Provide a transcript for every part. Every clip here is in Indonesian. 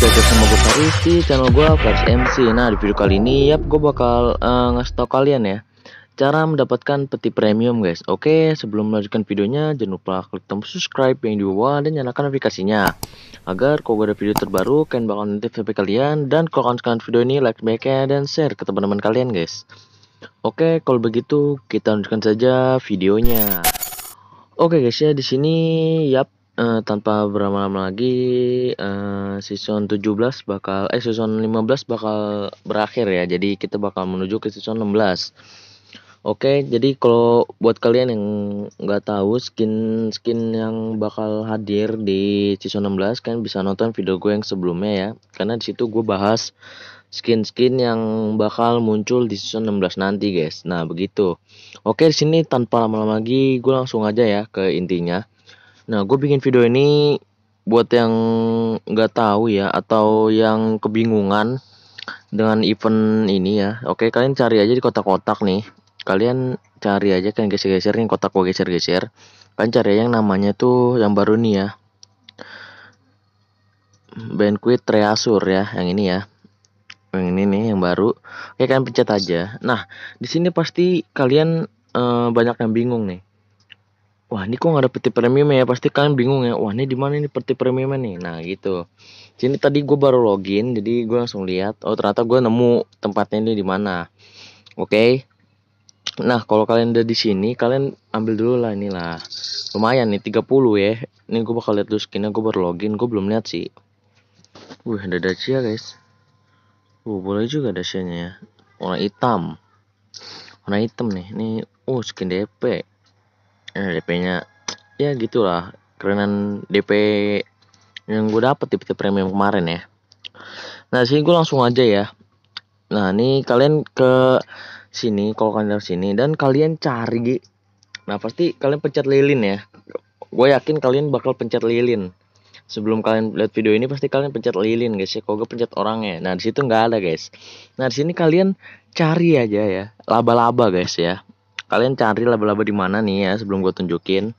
Oke, bersama gue Faris di channel gue Faris MC. Nah, di video kali ini yap gue bakal uh, ngasih tau kalian ya cara mendapatkan peti premium, guys. Oke, sebelum melanjutkan videonya jangan lupa klik tombol subscribe yang di bawah dan nyalakan aplikasinya agar kalau gue ada video terbaru kalian bakal sampai kalian dan kalau kalian suka video ini like baiknya dan share ke teman-teman kalian, guys. Oke, kalau begitu kita lanjutkan saja videonya. Oke guys ya di sini yap uh, tanpa berlama-lama lagi uh, season 17 bakal eh season 15 bakal berakhir ya. Jadi kita bakal menuju ke season 16. Oke, jadi kalau buat kalian yang nggak tahu skin-skin yang bakal hadir di season 16 kan bisa nonton video gue yang sebelumnya ya. Karena di situ gue bahas skin-skin yang bakal muncul di season 16 nanti guys. Nah, begitu. Oke, di sini tanpa lama-lama lagi gue langsung aja ya ke intinya. Nah, gue bikin video ini buat yang nggak tahu ya atau yang kebingungan dengan event ini ya. Oke, kalian cari aja di kotak-kotak nih. Kalian cari aja kan geser-geser nih kotak gue geser-geser. Kalian cari yang namanya tuh yang baru nih ya. Banquet Treasure ya, yang ini ya. Yang ini nih yang baru. Oke, kalian pencet aja. Nah, di sini pasti kalian eh, banyak yang bingung nih wah ini kok gak ada peti premium ya pasti kalian bingung ya wah ini di mana ini peti premium nih nah gitu jadi tadi gue baru login jadi gue langsung lihat oh ternyata gue nemu tempatnya ini di mana oke okay. nah kalau kalian udah di sini kalian ambil dulu lah inilah lumayan nih 30 ya ini gue bakal lihat dulu skinnya gue baru login gue belum lihat sih wih ada dacia guys uh boleh juga ya warna hitam warna hitam nih ini uh skin dp eh, DP-nya ya gitulah kerenan DP yang gue dapet tipe premium kemarin ya nah sini gue langsung aja ya nah ini kalian ke sini kalau kalian sini dan kalian cari nah pasti kalian pencet lilin ya gue yakin kalian bakal pencet lilin sebelum kalian lihat video ini pasti kalian pencet lilin guys ya kalau gue pencet orangnya nah di situ nggak ada guys nah di sini kalian cari aja ya laba-laba guys ya kalian cari laba-laba di mana nih ya sebelum gue tunjukin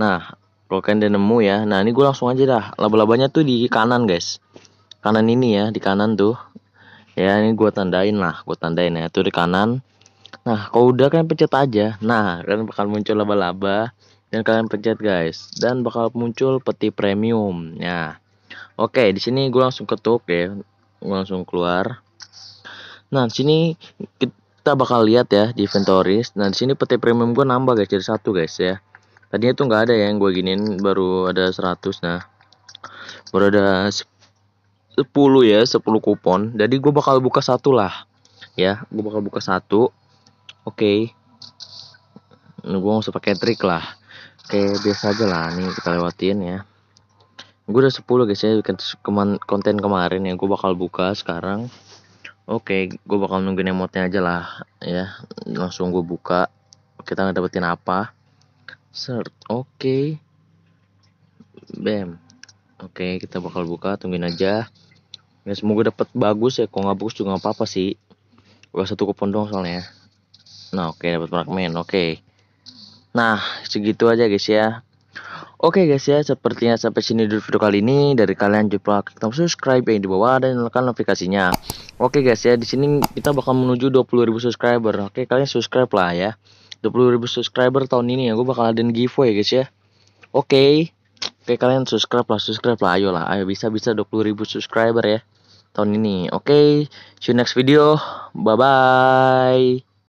nah kalau kalian udah nemu ya nah ini gue langsung aja dah laba-labanya tuh di kanan guys kanan ini ya di kanan tuh ya ini gue tandain lah gue tandain ya tuh di kanan nah kalau udah kalian pencet aja nah kalian bakal muncul laba-laba dan kalian pencet guys dan bakal muncul peti premium ya oke di sini gue langsung ketuk ya gue langsung keluar nah sini kita bakal lihat ya di inventories. Nah, di sini peti premium gue nambah guys jadi satu guys ya. Tadinya tuh nggak ada ya yang gue giniin baru ada 100 nah. Baru ada 10 ya, 10 kupon. Jadi gue bakal buka satu lah. Ya, gue bakal buka satu. Oke. Okay. Nah, gue nggak usah pakai trik lah. Kayak biasa aja lah nih kita lewatin ya gue udah 10 guys ya konten kemarin yang gue bakal buka sekarang Oke, gue bakal nungguin emotnya aja lah ya. Langsung gue buka. Kita ngedapetin apa? Search. Oke. Okay. Bam. Oke, okay, kita bakal buka, tungguin aja. Ya semoga dapet bagus ya. Kalau nggak bagus juga nggak apa-apa sih. Gua satu kupon doang soalnya. Nah, oke okay, dapat fragmen. Oke. Okay. Nah, segitu aja guys ya. Oke okay guys ya, sepertinya sampai sini dulu video kali ini. Dari kalian lupa klik tombol subscribe yang di bawah dan nyalakan notifikasinya. Oke okay guys ya, di sini kita bakal menuju 20.000 subscriber. Oke, okay, kalian subscribe lah ya. 20.000 subscriber tahun ini ya, gue bakal adain giveaway guys ya. Oke. Okay. Oke, okay, kalian subscribe lah, subscribe lah. ayolah, ayo bisa-bisa 20.000 subscriber ya tahun ini. Oke, okay, see you next video. Bye bye.